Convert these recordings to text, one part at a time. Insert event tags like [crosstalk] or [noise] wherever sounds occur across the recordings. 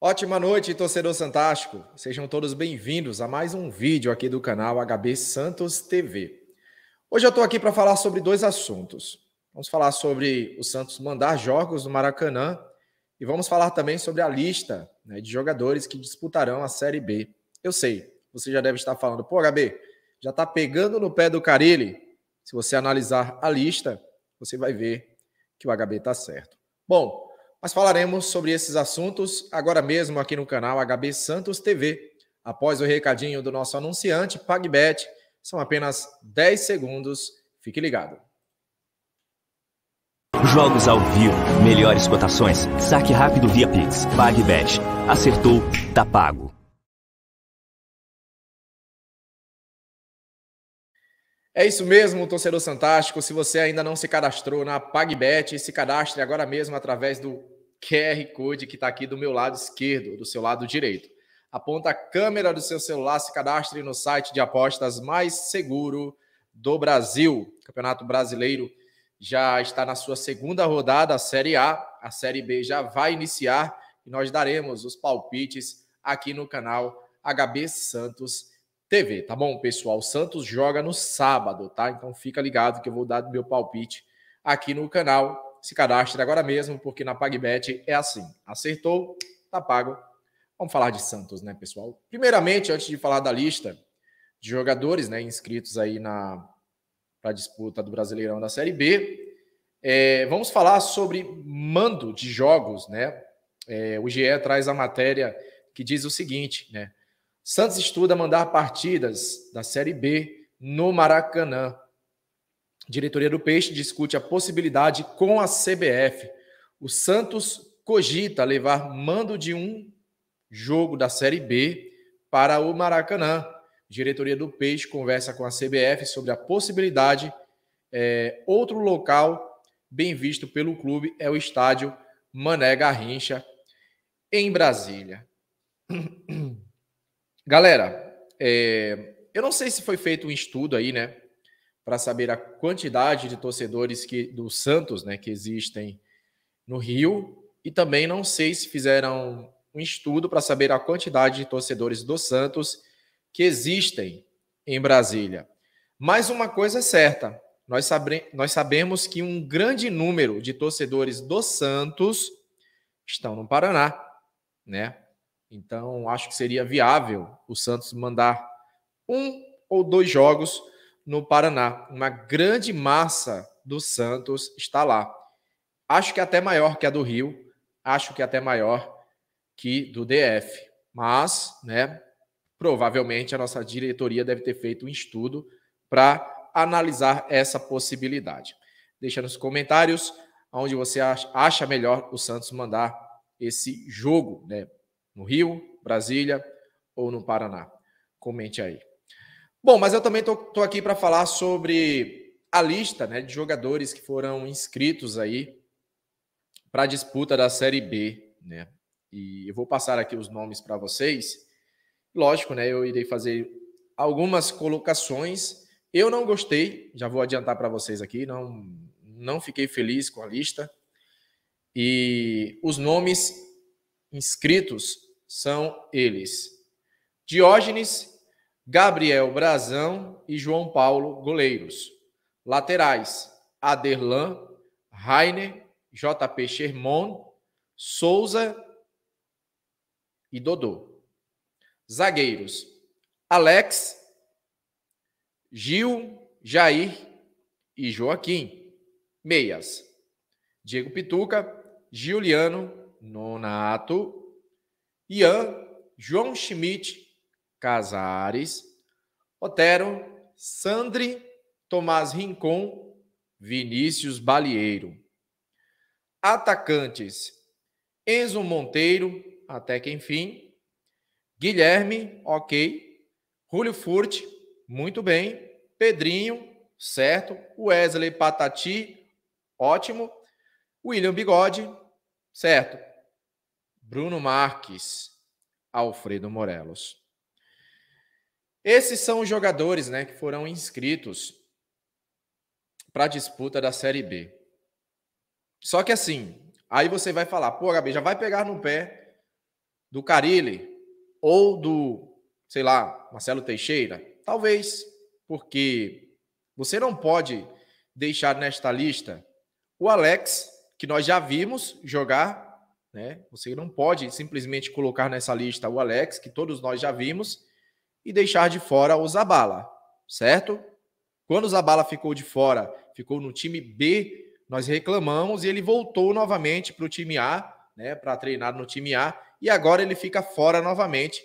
Ótima noite, torcedor fantástico. Sejam todos bem-vindos a mais um vídeo aqui do canal HB Santos TV. Hoje eu estou aqui para falar sobre dois assuntos. Vamos falar sobre o Santos mandar jogos no Maracanã e vamos falar também sobre a lista né, de jogadores que disputarão a Série B. Eu sei, você já deve estar falando, pô, HB, já está pegando no pé do Carilli. Se você analisar a lista, você vai ver que o HB está certo. Bom, mas falaremos sobre esses assuntos agora mesmo aqui no canal HB Santos TV. Após o recadinho do nosso anunciante, PagBet, são apenas 10 segundos. Fique ligado. Jogos ao vivo, melhores cotações, saque rápido via Pix, PagBet. Acertou, tá pago. É isso mesmo, torcedor fantástico. Se você ainda não se cadastrou na PagBet, se cadastre agora mesmo através do QR Code que está aqui do meu lado esquerdo, do seu lado direito. Aponta a câmera do seu celular, se cadastre no site de apostas mais seguro do Brasil. O Campeonato Brasileiro já está na sua segunda rodada, a Série A. A Série B já vai iniciar e nós daremos os palpites aqui no canal HB Santos TV, tá bom, pessoal? O Santos joga no sábado, tá? Então fica ligado que eu vou dar meu palpite aqui no canal. Se cadastre agora mesmo, porque na PagBet é assim. Acertou, tá pago. Vamos falar de Santos, né, pessoal? Primeiramente, antes de falar da lista de jogadores, né, inscritos aí na para disputa do Brasileirão da Série B, é, vamos falar sobre mando de jogos, né? É, o GE traz a matéria que diz o seguinte, né? Santos estuda mandar partidas da Série B no Maracanã. Diretoria do Peixe discute a possibilidade com a CBF. O Santos cogita levar mando de um jogo da Série B para o Maracanã. Diretoria do Peixe conversa com a CBF sobre a possibilidade. É, outro local bem visto pelo clube é o estádio Mané Garrincha, em Brasília. [clears throat] Galera, é, eu não sei se foi feito um estudo aí, né? Para saber a quantidade de torcedores que, do Santos, né? Que existem no Rio. E também não sei se fizeram um estudo para saber a quantidade de torcedores do Santos que existem em Brasília. Mas uma coisa é certa: nós, sabre, nós sabemos que um grande número de torcedores do Santos estão no Paraná, né? Então, acho que seria viável o Santos mandar um ou dois jogos no Paraná. Uma grande massa do Santos está lá. Acho que até maior que a do Rio, acho que até maior que do DF. Mas, né, provavelmente a nossa diretoria deve ter feito um estudo para analisar essa possibilidade. Deixa nos comentários onde você acha melhor o Santos mandar esse jogo, né? no Rio, Brasília ou no Paraná. Comente aí. Bom, mas eu também estou aqui para falar sobre a lista né, de jogadores que foram inscritos aí para a disputa da Série B. Né? E eu vou passar aqui os nomes para vocês. Lógico, né? Eu irei fazer algumas colocações. Eu não gostei, já vou adiantar para vocês aqui, não, não fiquei feliz com a lista. E os nomes inscritos são eles: Diógenes, Gabriel Brazão e João Paulo, goleiros. Laterais: Aderlan, Rainer, JP Sherman, Souza e Dodô. Zagueiros: Alex, Gil, Jair e Joaquim. Meias: Diego Pituca, Giuliano, Nonato Ian, João Schmidt, Casares, Otero, Sandri, Tomás Rincon, Vinícius Balieiro. Atacantes: Enzo Monteiro, até que enfim. Guilherme, ok. Julio Furt, muito bem. Pedrinho, certo. Wesley Patati, ótimo. William Bigode, certo. Bruno Marques, Alfredo Morelos. Esses são os jogadores né, que foram inscritos para a disputa da Série B. Só que assim, aí você vai falar, pô, Gabi, já vai pegar no pé do Carilli ou do, sei lá, Marcelo Teixeira? Talvez, porque você não pode deixar nesta lista o Alex, que nós já vimos jogar né? Você não pode simplesmente colocar nessa lista o Alex, que todos nós já vimos, e deixar de fora o Zabala, certo? Quando o Zabala ficou de fora, ficou no time B, nós reclamamos e ele voltou novamente para o time A, né, para treinar no time A, e agora ele fica fora novamente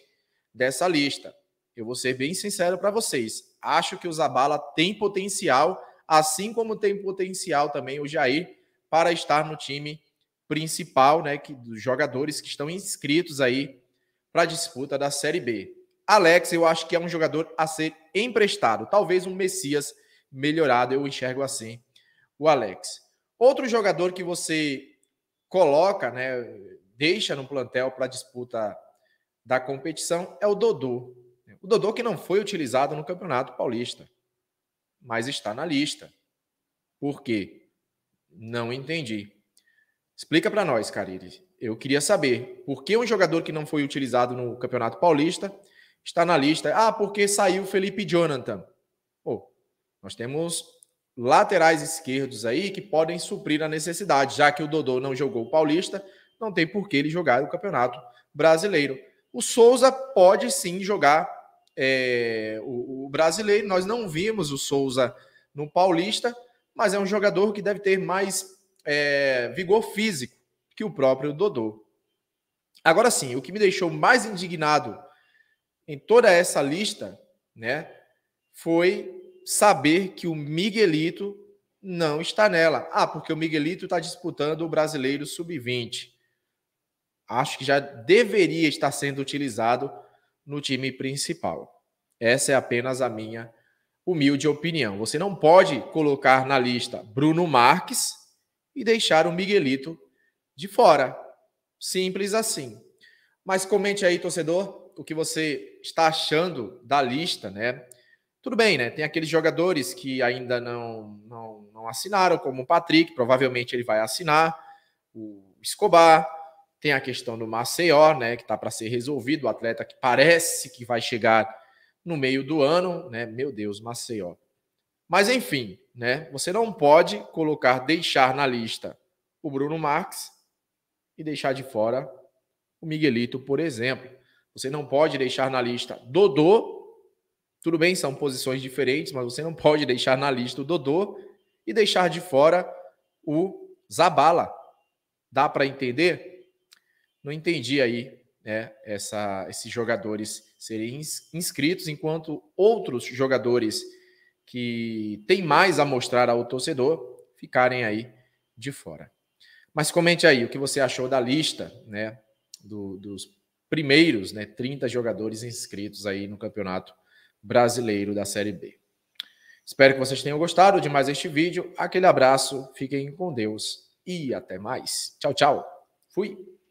dessa lista. Eu vou ser bem sincero para vocês. Acho que o Zabala tem potencial, assim como tem potencial também o Jair, para estar no time principal, né, que, dos jogadores que estão inscritos aí para a disputa da Série B. Alex, eu acho que é um jogador a ser emprestado, talvez um Messias melhorado, eu enxergo assim o Alex. Outro jogador que você coloca, né, deixa no plantel para a disputa da competição é o Dodô. O Dodô que não foi utilizado no Campeonato Paulista, mas está na lista. Por quê? Não entendi. Explica para nós, Cariri. Eu queria saber por que um jogador que não foi utilizado no Campeonato Paulista está na lista. Ah, porque saiu Felipe Jonathan. Pô, nós temos laterais esquerdos aí que podem suprir a necessidade, já que o Dodô não jogou o Paulista, não tem por que ele jogar o Campeonato Brasileiro. O Souza pode sim jogar é, o, o brasileiro. Nós não vimos o Souza no Paulista, mas é um jogador que deve ter mais é, vigor físico que o próprio Dodô. Agora sim, o que me deixou mais indignado em toda essa lista, né, foi saber que o Miguelito não está nela. Ah, porque o Miguelito está disputando o Brasileiro Sub-20. Acho que já deveria estar sendo utilizado no time principal. Essa é apenas a minha humilde opinião. Você não pode colocar na lista Bruno Marques, e deixar o Miguelito de fora. Simples assim. Mas comente aí, torcedor, o que você está achando da lista, né? Tudo bem, né? Tem aqueles jogadores que ainda não, não, não assinaram, como o Patrick, provavelmente ele vai assinar, o Escobar, tem a questão do Maceió, né? Que está para ser resolvido, o atleta que parece que vai chegar no meio do ano, né? Meu Deus, Maceió. Mas enfim, né? Você não pode colocar deixar na lista o Bruno Marques e deixar de fora o Miguelito, por exemplo. Você não pode deixar na lista Dodô. Tudo bem, são posições diferentes, mas você não pode deixar na lista o Dodô e deixar de fora o Zabala. Dá para entender? Não entendi aí, né? Essa, esses jogadores serem inscritos enquanto outros jogadores que tem mais a mostrar ao torcedor ficarem aí de fora. Mas comente aí o que você achou da lista, né, do, dos primeiros, né, 30 jogadores inscritos aí no Campeonato Brasileiro da Série B. Espero que vocês tenham gostado de mais este vídeo. Aquele abraço, fiquem com Deus e até mais. Tchau, tchau. Fui.